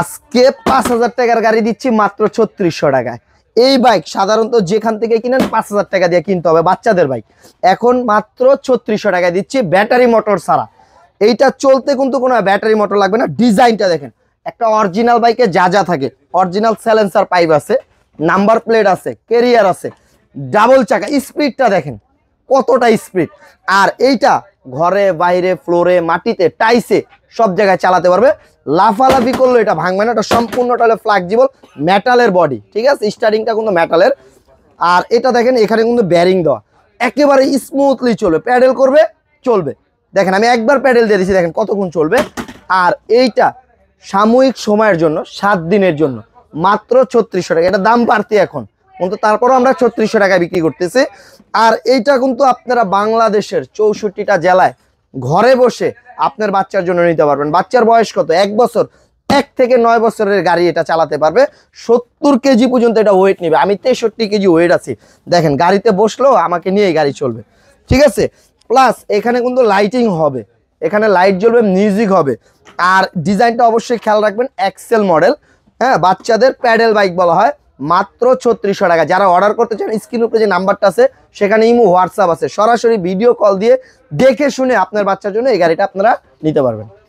আজকে পাঁচ হাজার টাকার গাড়ি দিচ্ছি মাত্র ছত্রিশশো টাকায় এই বাইক সাধারণত যেখান থেকে কিনেন পাঁচ হাজার টাকা দিয়ে কিনতে হবে বাচ্চাদের বাইক এখন মাত্র ছত্রিশশো টাকা দিচ্ছি ব্যাটারি মোটর ছাড়া এইটা চলতে কিন্তু কোনো ব্যাটারি মোটর লাগবে না ডিজাইনটা দেখেন একটা অরিজিনাল বাইকে যা যা থাকে অরিজিনাল স্যালেন্সার পাইপ আছে নাম্বার প্লেট আছে কেরিয়ার আছে ডাবল চাকা স্পিডটা দেখেন কতটা স্পিড আর এইটা ঘরে বাইরে ফ্লোরে মাটিতে টাইসে সব জায়গায় চালাতে পারবে লাফালাফি করলো এটা ভাঙবে না এটা সম্পূর্ণটা হলো ফ্লাক্সিবল মেটালের বডি ঠিক আছে স্টারিংটা কিন্তু মেটালের আর এটা দেখেন এখানে কিন্তু ব্যারিং দেওয়া একেবারে স্মুথলি চলবে প্যাডেল করবে চলবে দেখেন আমি একবার প্যাডেল দিয়ে দিচ্ছি দেখেন কতক্ষণ চলবে আর এইটা সাময়িক সময়ের জন্য সাত দিনের জন্য মাত্র ছত্রিশশো টাকা এটা দাম বাড়তি এখন কিন্তু তারপরও আমরা ছত্রিশশো টাকায় বিক্রি করতেছি আর এইটা কিন্তু আপনারা বাংলাদেশের চৌষট্টিটা জেলায় ঘরে বসে আপনার বাচ্চার জন্য নিতে পারবেন বাচ্চার বয়স কত এক বছর এক থেকে নয় বছরের গাড়ি এটা চালাতে পারবে সত্তর কেজি পর্যন্ত এটা ওয়েট নেবে আমি তেষট্টি কেজি ওয়েট আছি দেখেন গাড়িতে বসলেও আমাকে নিয়ে গাড়ি চলবে ঠিক আছে প্লাস এখানে কিন্তু লাইটিং হবে এখানে লাইট জ্বলবে মিউজিক হবে আর ডিজাইনটা অবশ্যই খেয়াল রাখবেন এক্সেল মডেল হ্যাঁ বাচ্চাদের প্যাডেল বাইক বলা হয় মাত্র ছত্রিশশো টাকা যারা অর্ডার করতে চান স্ক্রিন উপরে যে নাম্বারটা আছে সেখানে ইমু হোয়াটসঅ্যাপ আছে সরাসরি ভিডিও কল দিয়ে দেখে শুনে আপনার বাচ্চার জন্য এই গাড়িটা আপনারা নিতে পারবেন